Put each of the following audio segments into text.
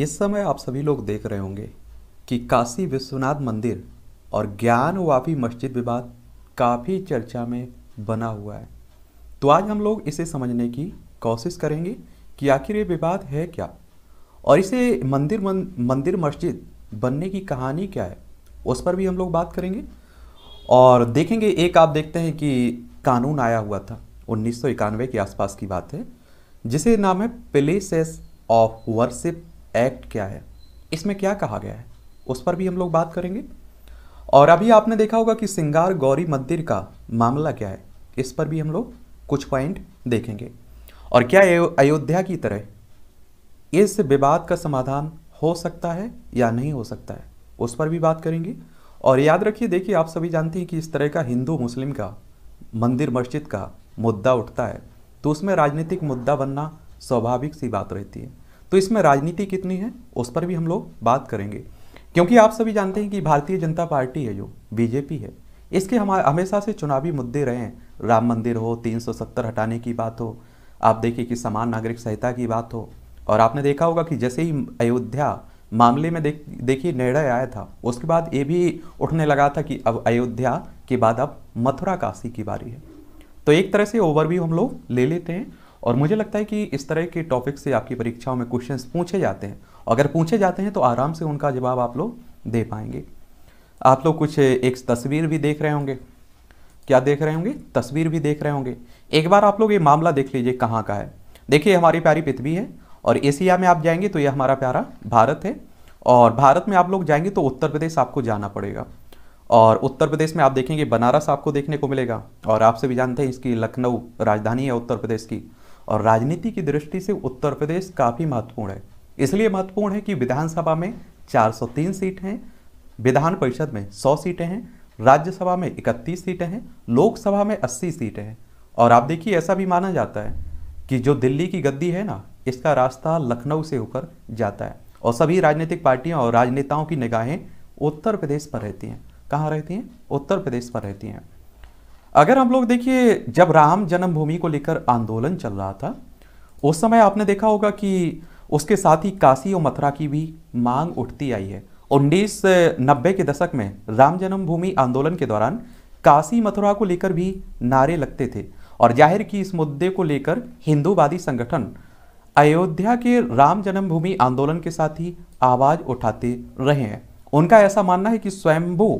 इस समय आप सभी लोग देख रहे होंगे कि काशी विश्वनाथ मंदिर और ज्ञान वापी मस्जिद विवाद काफ़ी चर्चा में बना हुआ है तो आज हम लोग इसे समझने की कोशिश करेंगे कि आखिर ये विवाद है क्या और इसे मंदिर मन, मंदिर मस्जिद बनने की कहानी क्या है उस पर भी हम लोग बात करेंगे और देखेंगे एक आप देखते हैं कि कानून आया हुआ था उन्नीस के आसपास की बात है जिसे नाम है प्लेसेस ऑफ वर्शिप एक्ट क्या है इसमें क्या कहा गया है उस पर भी हम लोग बात करेंगे और अभी आपने देखा होगा कि सिंगार गौरी मंदिर का मामला क्या है इस पर भी हम लोग कुछ पॉइंट देखेंगे और क्या अयोध्या की तरह इस विवाद का समाधान हो सकता है या नहीं हो सकता है उस पर भी बात करेंगे और याद रखिए देखिए आप सभी जानते हैं कि इस तरह का हिंदू मुस्लिम का मंदिर मस्जिद का मुद्दा उठता है तो उसमें राजनीतिक मुद्दा बनना स्वाभाविक सी बात रहती है तो इसमें राजनीति कितनी है उस पर भी हम लोग बात करेंगे क्योंकि आप सभी जानते हैं कि भारतीय जनता पार्टी है जो बीजेपी है इसके हम हमेशा से चुनावी मुद्दे रहे हैं राम मंदिर हो 370 हटाने की बात हो आप देखिए कि समान नागरिक संहिता की बात हो और आपने देखा होगा कि जैसे ही अयोध्या मामले में देख देखिए निर्णय आया था उसके बाद ये भी उठने लगा था कि अब अयोध्या के बाद अब मथुरा काशी की बारी है तो एक तरह से ओवरव्यू हम लोग ले लेते हैं और मुझे लगता है कि इस तरह के टॉपिक से आपकी परीक्षाओं में क्वेश्चंस पूछे जाते हैं अगर पूछे जाते हैं तो आराम से उनका जवाब आप लोग दे पाएंगे आप लोग कुछ एक तस्वीर भी देख रहे होंगे क्या देख रहे होंगे तस्वीर भी देख रहे होंगे एक बार आप लोग ये मामला देख लीजिए कहाँ का है देखिए हमारी प्यारी पृथ्वी है और एशिया में आप जाएंगे तो ये हमारा प्यारा भारत है और भारत में आप लोग जाएंगे तो उत्तर प्रदेश आपको जाना पड़ेगा और उत्तर प्रदेश में आप देखेंगे बनारस आपको देखने को मिलेगा और आपसे भी जानते हैं इसकी लखनऊ राजधानी है उत्तर प्रदेश की और राजनीति की दृष्टि से उत्तर प्रदेश काफ़ी महत्वपूर्ण है इसलिए महत्वपूर्ण है कि विधानसभा में 403 सीट हैं विधान परिषद में 100 सीटें हैं राज्यसभा में 31 सीटें हैं लोकसभा में 80 सीटें हैं और आप देखिए ऐसा भी माना जाता है कि जो दिल्ली की गद्दी है ना इसका रास्ता लखनऊ से होकर जाता है और सभी राजनीतिक पार्टियाँ और राजनेताओं की निगाहें उत्तर प्रदेश पर रहती हैं कहाँ रहती हैं उत्तर प्रदेश पर रहती हैं अगर हम लोग देखिए जब राम जन्मभूमि को लेकर आंदोलन चल रहा था उस समय आपने देखा होगा कि उसके साथ ही काशी और मथुरा की भी मांग उठती आई है उन्नीस नब्बे के दशक में राम जन्मभूमि आंदोलन के दौरान काशी मथुरा को लेकर भी नारे लगते थे और जाहिर की इस मुद्दे को लेकर हिंदूवादी संगठन अयोध्या के राम जन्मभूमि आंदोलन के साथ ही आवाज़ उठाते रहे हैं उनका ऐसा मानना है कि स्वयंभू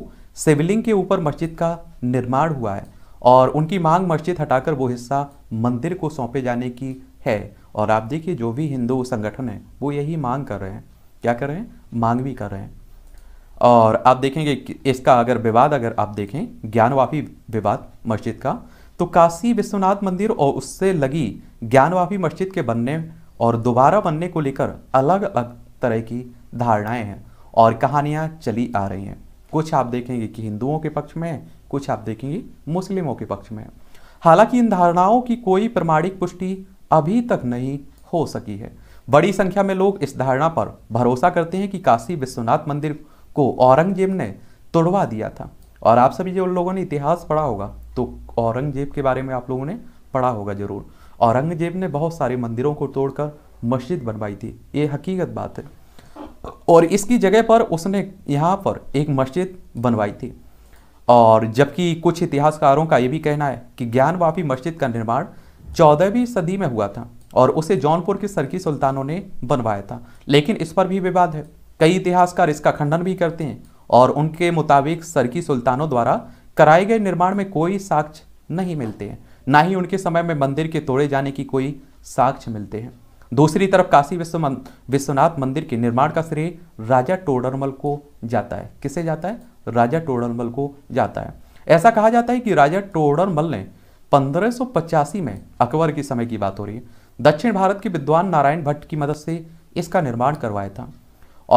शिवलिंग के ऊपर मस्जिद का निर्माण हुआ है और उनकी मांग मस्जिद हटाकर वो हिस्सा मंदिर को सौंपे जाने की है और आप देखिए जो भी हिंदू संगठन हैं वो यही मांग कर रहे हैं क्या कर रहे हैं मांग भी कर रहे हैं और आप देखेंगे इसका अगर विवाद अगर आप देखें ज्ञानवापी विवाद मस्जिद का तो काशी विश्वनाथ मंदिर और उससे लगी ज्ञानवापी मस्जिद के बनने और दोबारा बनने को लेकर अलग अलग तरह की धारणाएं हैं और कहानियां चली आ रही हैं कुछ आप देखेंगे कि हिंदुओं के पक्ष में है कुछ आप देखेंगे मुस्लिमों के पक्ष में है हालांकि इन धारणाओं की कोई प्रमाणिक पुष्टि अभी तक नहीं हो सकी है बड़ी संख्या में लोग इस धारणा पर भरोसा करते हैं कि काशी विश्वनाथ मंदिर को औरंगजेब ने तोड़वा दिया था और आप सभी जो लोगों ने इतिहास पढ़ा होगा तो औरंगजेब के बारे में आप लोगों ने पढ़ा होगा जरूर औरंगजेब ने बहुत सारे मंदिरों को तोड़कर मस्जिद बनवाई थी ये हकीकत बात है और इसकी जगह पर उसने यहाँ पर एक मस्जिद बनवाई थी और जबकि कुछ इतिहासकारों का ये भी कहना है कि ज्ञानवापी मस्जिद का निर्माण चौदहवीं सदी में हुआ था और उसे जौनपुर के सरकी सुल्तानों ने बनवाया था लेकिन इस पर भी विवाद है कई इतिहासकार इसका खंडन भी करते हैं और उनके मुताबिक सरकी सुल्तानों द्वारा कराए गए निर्माण में कोई साक्ष्य नहीं मिलते हैं ना ही उनके समय में मंदिर के तोड़े जाने की कोई साक्ष्य मिलते हैं दूसरी तरफ काशी विश्व विश्वनाथ मंदिर के निर्माण का श्रेय राजा टोडरमल को जाता है किसे जाता है राजा टोडरमल को जाता है ऐसा कहा जाता है कि राजा टोडरमल ने पंद्रह में अकबर के समय की बात हो रही है दक्षिण भारत के विद्वान नारायण भट्ट की मदद से इसका निर्माण करवाया था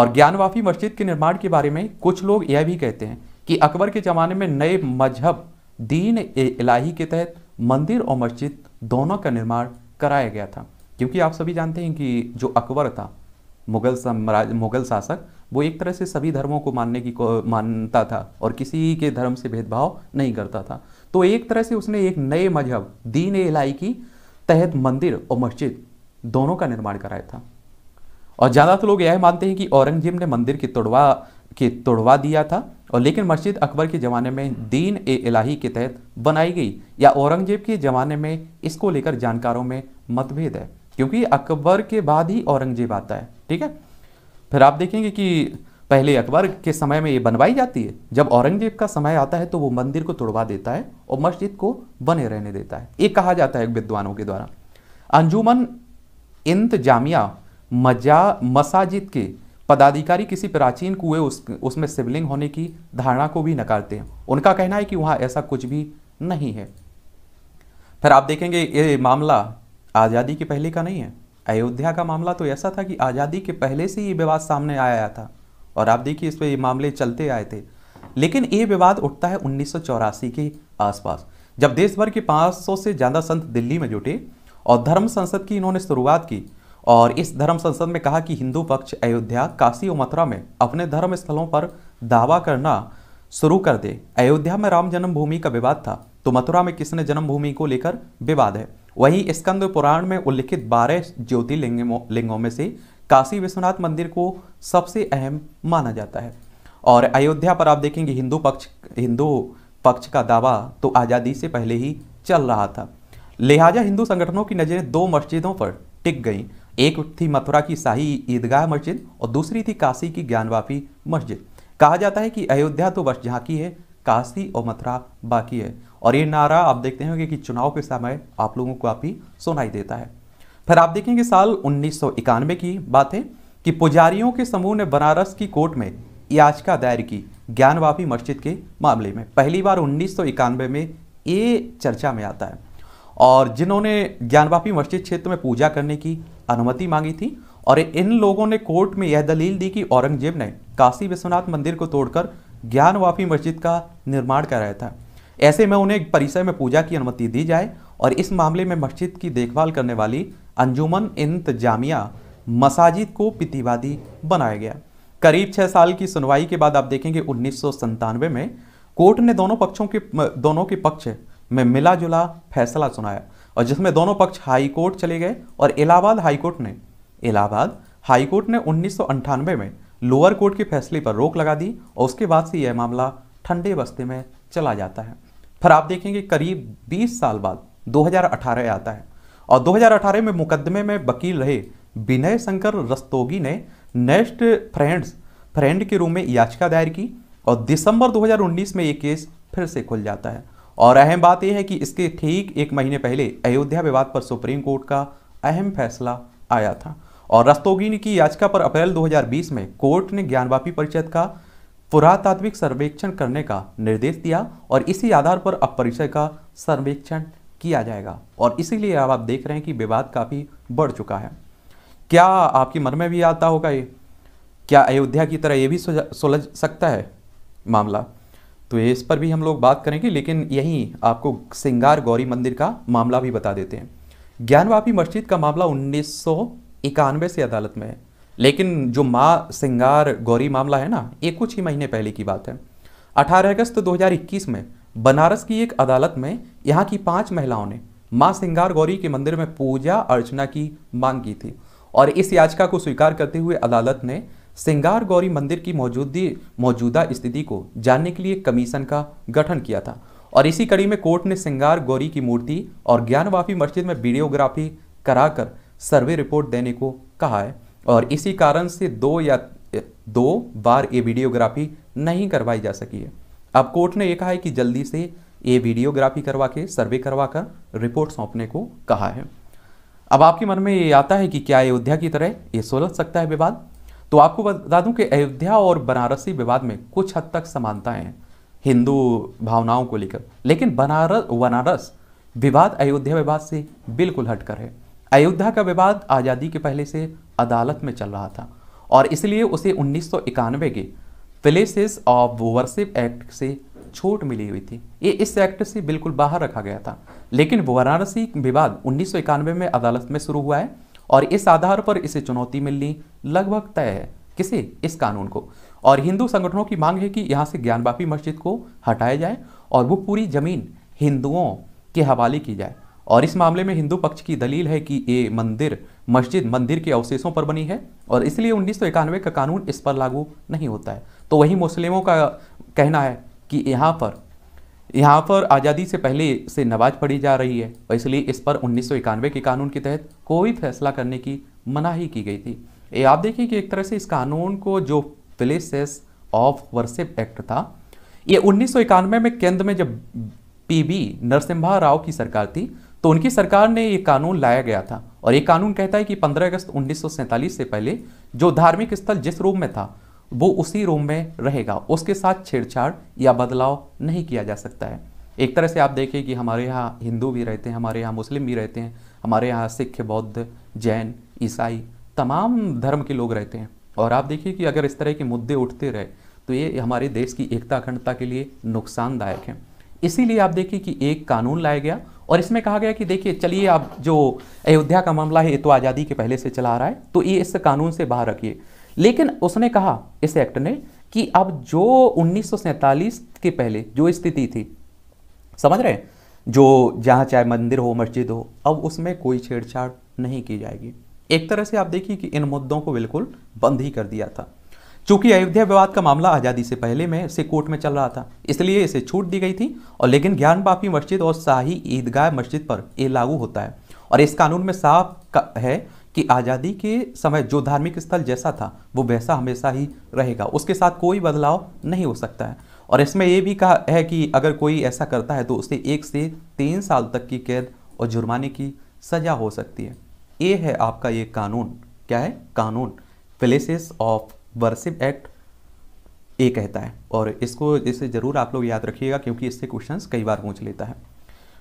और ज्ञानवाफी मस्जिद के निर्माण के बारे में कुछ लोग यह भी कहते हैं कि अकबर के ज़माने में नए मजहब दीन इलाही के तहत मंदिर और मस्जिद दोनों का निर्माण कराया गया था क्योंकि आप सभी जानते हैं कि जो अकबर था मुगल साम्राज्य मुगल शासक वो एक तरह से सभी धर्मों को मानने की को मानता था और किसी के धर्म से भेदभाव नहीं करता था तो एक तरह से उसने एक नए मजहब दीन एलाई की तहत मंदिर और मस्जिद दोनों का निर्माण कराया था और ज़्यादातर लोग यह मानते हैं कि औरंगजेब ने मंदिर की तोड़वा के तोड़वा दिया था और लेकिन मस्जिद अकबर के ज़माने में दीन ए इलाही के तहत बनाई गई या औरंगजेब के ज़माने में इसको लेकर जानकारों में मतभेद है क्योंकि अकबर के बाद ही औरंगजेब आता है ठीक है फिर आप देखेंगे कि पहले अकबर के समय में ये बनवाई जाती है जब औरंगजेब का समय आता है तो वो मंदिर को तोड़वा देता है और मस्जिद को बने रहने देता है ये कहा जाता है विद्वानों के द्वारा अंजुमन इंतजामिया मजा मसाजिद के पदाधिकारी किसी प्राचीन कुएं उस उसमें शिवलिंग होने की धारणा को भी नकारते हैं उनका कहना है कि वहां ऐसा कुछ भी नहीं है फिर आप देखेंगे ये मामला आज़ादी के पहले का नहीं है अयोध्या का मामला तो ऐसा था कि आज़ादी के पहले से ये विवाद सामने आया था और आप देखिए इस पर ये मामले चलते आए थे लेकिन ये विवाद उठता है उन्नीस के आसपास जब देश भर के 500 से ज़्यादा संत दिल्ली में जुटे और धर्म संसद की इन्होंने शुरुआत की और इस धर्म संसद में कहा कि हिंदू पक्ष अयोध्या काशी और मथुरा में अपने धर्म स्थलों पर दावा करना शुरू कर दे अयोध्या में राम जन्मभूमि का विवाद था तो मथुरा में किसने जन्मभूमि को लेकर विवाद है वहीं स्कंद पुराण में उल्लिखित बारह ज्योतिर्लिंगों लिंगों में से काशी विश्वनाथ मंदिर को सबसे अहम माना जाता है और अयोध्या पर आप देखेंगे हिंदू पक्ष हिंदू पक्ष का दावा तो आज़ादी से पहले ही चल रहा था लिहाजा हिंदू संगठनों की नज़रें दो मस्जिदों पर टिक गईं एक थी मथुरा की शाही ईदगाह मस्जिद और दूसरी थी काशी की ज्ञानवापी मस्जिद कहा जाता है कि अयोध्या तो वर्ष झांकी है काशी और मथुरा बाकी है और ये नारा आप देखते होंगे कि चुनाव के समय आप लोगों को काफी सुनाई देता है फिर आप देखेंगे साल उन्नीस की बात है कि पुजारियों के समूह ने बनारस की कोर्ट में याचिका दायर की ज्ञानवापी मस्जिद के मामले में पहली बार उन्नीस में ये चर्चा में आता है और जिन्होंने ज्ञानवापी मस्जिद क्षेत्र में पूजा करने की अनुमति मांगी थी और इन लोगों ने कोर्ट में यह दलील दी कि औरंगजेब ने काशी विश्वनाथ मंदिर को तोड़कर ज्ञानवापी मस्जिद का निर्माण कराया था ऐसे में उन्हें परिसर में पूजा की अनुमति दी जाए और इस मामले में मस्जिद की देखभाल करने वाली अंजुमन इंतजामिया मसाजिद को प्रतिवादी बनाया गया करीब छः साल की सुनवाई के बाद आप देखेंगे उन्नीस में कोर्ट ने दोनों पक्षों के दोनों के पक्ष में मिला जुला फैसला सुनाया और जिसमें दोनों पक्ष हाई कोर्ट चले गए और इलाहाबाद हाई कोर्ट ने इलाहाबाद हाई कोर्ट ने उन्नीस में लोअर कोर्ट के फैसले पर रोक लगा दी और उसके बाद से यह मामला ठंडे बस्ते में चला जाता है फिर आप देखेंगे करीब 20 साल बाद 2018 आता है और 2018 में मुकदमे में वकील रहे विनय शंकर रस्तोगी ने नेक्स्ट फ्रेंड्स फ्रेंड के रूम में याचिका दायर की और दिसंबर 2019 में ये केस फिर से खुल जाता है और अहम बात यह है कि इसके ठीक एक महीने पहले अयोध्या विवाद पर सुप्रीम कोर्ट का अहम फैसला आया था और रस्तोगिन की याचिका पर अप्रैल 2020 में कोर्ट ने ज्ञानवापी परिषद का पुरातात्विक सर्वेक्षण करने का निर्देश दिया और इसी आधार पर अब परिषद का सर्वेक्षण किया जाएगा और इसीलिए अब आप देख रहे हैं कि विवाद काफ़ी बढ़ चुका है क्या आपके मन में भी आता होगा ये क्या अयोध्या की तरह ये भी सुलझ सकता है मामला तो इस पर भी हम लोग बात करेंगे लेकिन यही आपको सिंगार गौरी मंदिर का मामला भी बता देते हैं ज्ञानवापी मस्जिद का मामला उन्नीस इक्यानवे से अदालत में है लेकिन जो माँ सिंगार गौरी मामला है ना ये कुछ ही महीने पहले की बात है 18 अगस्त 2021 में बनारस की एक अदालत में यहाँ की पांच महिलाओं ने माँ सिंगार गौरी के मंदिर में पूजा अर्चना की मांग की थी और इस याचिका को स्वीकार करते हुए अदालत ने सिंगार गौरी मंदिर की मौजूदगी मौजूदा स्थिति को जानने के लिए कमीशन का गठन किया था और इसी कड़ी में कोर्ट ने सिंगार गौरी की मूर्ति और ज्ञानवाफी मस्जिद में वीडियोग्राफी कराकर सर्वे रिपोर्ट देने को कहा है और इसी कारण से दो या दो बार ये वीडियोग्राफी नहीं करवाई जा सकी है अब कोर्ट ने यह कहा है कि जल्दी से ये वीडियोग्राफी करवा के सर्वे करवा कर रिपोर्ट सौंपने को कहा है अब आपके मन में ये आता है कि क्या अयोध्या की तरह ये सुलझ सकता है विवाद तो आपको बता दूं कि अयोध्या और बनारसी विवाद में कुछ हद तक समानताएं हैं हिंदू भावनाओं को लेकर लेकिन बनारस बनारस विवाद अयोध्या विवाद से बिल्कुल हटकर है अयोध्या का विवाद आज़ादी के पहले से अदालत में चल रहा था और इसलिए उसे उन्नीस के प्लेसेस ऑफ वोवरशिप एक्ट से छूट मिली हुई थी ये इस एक्ट से बिल्कुल बाहर रखा गया था लेकिन वाराणसी विवाद उन्नीस में अदालत में शुरू हुआ है और इस आधार पर इसे चुनौती मिलनी लगभग तय है किसे इस कानून को और हिंदू संगठनों की मांग है कि यहाँ से ज्ञानवापी मस्जिद को हटाया जाए और वो पूरी ज़मीन हिंदुओं के हवाले की जाए और इस मामले में हिंदू पक्ष की दलील है कि ये मंदिर मस्जिद मंदिर के अवशेषों पर बनी है और इसलिए उन्नीस सौ का कानून इस पर लागू नहीं होता है तो वही मुस्लिमों का कहना है कि यहाँ पर यहाँ पर आज़ादी से पहले से नमाज पढ़ी जा रही है और इसलिए इस पर उन्नीस के कानून के तहत कोई फैसला करने की मनाही की गई थी ये आप देखिए कि एक तरह से इस कानून को जो प्लेसेस ऑफ वर्सिप एक्ट था ये उन्नीस में केंद्र में जब बी नरसिम्हा राव की सरकार थी तो उनकी सरकार ने ये कानून लाया गया था और ये कानून कहता है कि 15 अगस्त उन्नीस से पहले जो धार्मिक स्थल जिस रूम में था वो उसी रूम में रहेगा उसके साथ छेड़छाड़ या बदलाव नहीं किया जा सकता है एक तरह से आप देखें कि हमारे यहाँ हिंदू भी रहते हैं हमारे यहाँ मुस्लिम भी रहते हैं हमारे यहाँ सिख बौद्ध जैन ईसाई तमाम धर्म के लोग रहते हैं और आप देखिए कि अगर इस तरह के मुद्दे उठते रहे तो ये हमारे देश की एकता अखंडता के लिए नुकसानदायक है इसीलिए आप देखिए कि एक कानून लाया गया और इसमें कहा गया कि देखिए चलिए आप जो अयोध्या का मामला है ये तो आज़ादी के पहले से चला आ रहा है तो ये इस कानून से बाहर रखिए लेकिन उसने कहा इस एक्ट ने कि अब जो उन्नीस के पहले जो स्थिति थी समझ रहे हैं जो जहाँ चाहे मंदिर हो मस्जिद हो अब उसमें कोई छेड़छाड़ नहीं की जाएगी एक तरह से आप देखिए कि इन मुद्दों को बिल्कुल बंद ही कर दिया था चूंकि अयोध्या विवाद का मामला आज़ादी से पहले में से कोर्ट में चल रहा था इसलिए इसे छूट दी गई थी और लेकिन ज्ञान बापी मस्जिद और शाही ईदगाह मस्जिद पर ये लागू होता है और इस कानून में साफ है कि आज़ादी के समय जो धार्मिक स्थल जैसा था वो वैसा हमेशा ही रहेगा उसके साथ कोई बदलाव नहीं हो सकता है और इसमें यह भी कहा है कि अगर कोई ऐसा करता है तो उसे एक से तीन साल तक की कैद और जुर्माने की सज़ा हो सकती है ये है आपका ये कानून क्या है कानून places of worship act A कहता है और इसको इसे ज़रूर आप लोग याद रखिएगा क्योंकि इससे क्वेश्चन कई बार पूछ लेता है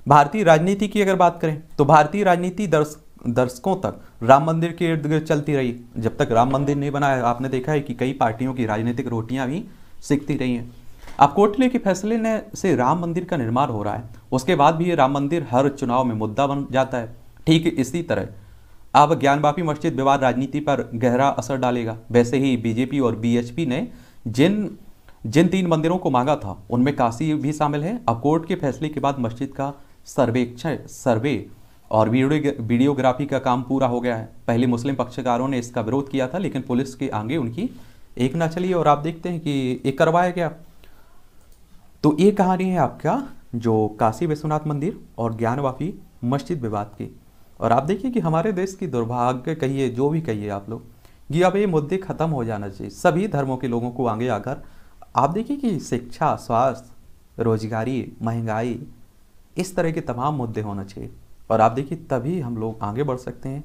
भारतीय राजनीति की अगर बात करें तो भारतीय राजनीति दर्श दर्शकों तक राम मंदिर के इर्द गिर्द चलती रही जब तक राम मंदिर नहीं बना आपने देखा है कि कई पार्टियों की राजनीतिक रोटियां भी सीखती रही हैं अब कोटले के फैसले ने से राम मंदिर का निर्माण हो रहा है उसके बाद भी ये राम मंदिर हर चुनाव में मुद्दा बन जाता है ठीक इसी तरह अब ज्ञानवापी मस्जिद विवाद राजनीति पर गहरा असर डालेगा वैसे ही बीजेपी और बीएचपी ने जिन जिन तीन मंदिरों को मांगा था उनमें काशी भी शामिल है अब कोर्ट के फैसले के बाद मस्जिद का सर्वेक्षण सर्वे और वीडियोग्राफी का काम पूरा हो गया है पहले मुस्लिम पक्षकारों ने इसका विरोध किया था लेकिन पुलिस के आगे उनकी एक ना चली और आप देखते हैं कि एक करवाया गया तो ये कहानी है आपका जो काशी विश्वनाथ मंदिर और ज्ञानवापी मस्जिद विवाद की और आप देखिए कि हमारे देश की दुर्भाग्य कहिए जो भी कहिए आप लोग कि अब ये मुद्दे खत्म हो जाना चाहिए सभी धर्मों के लोगों को आगे आकर आप देखिए कि शिक्षा स्वास्थ्य रोजगारी महंगाई इस तरह के तमाम मुद्दे होना चाहिए और आप देखिए तभी हम लोग आगे बढ़ सकते हैं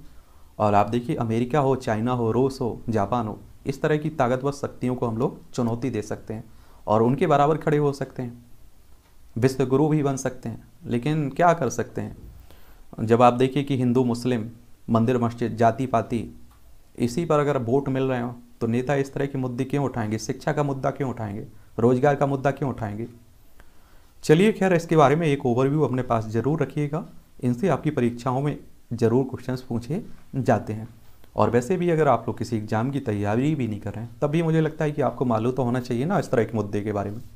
और आप देखिए अमेरिका हो चाइना हो रूस हो जापान हो इस तरह की ताकतवर शक्तियों को हम लोग चुनौती दे सकते हैं और उनके बराबर खड़े हो सकते हैं विश्व गुरु भी बन सकते हैं लेकिन क्या कर सकते हैं जब आप देखिए कि हिंदू मुस्लिम मंदिर मस्जिद जाति पाति इसी पर अगर वोट मिल रहे हो तो नेता इस तरह के मुद्दे क्यों उठाएंगे शिक्षा का मुद्दा क्यों उठाएंगे रोजगार का मुद्दा क्यों उठाएंगे चलिए खैर इसके बारे में एक ओवरव्यू अपने पास जरूर रखिएगा इनसे आपकी परीक्षाओं में ज़रूर क्वेश्चंस पूछे जाते हैं और वैसे भी अगर आप लोग किसी एग्ज़ाम की तैयारी भी नहीं कर रहे हैं तब भी मुझे लगता है कि आपको मालूम तो होना चाहिए ना इस तरह के मुद्दे के बारे में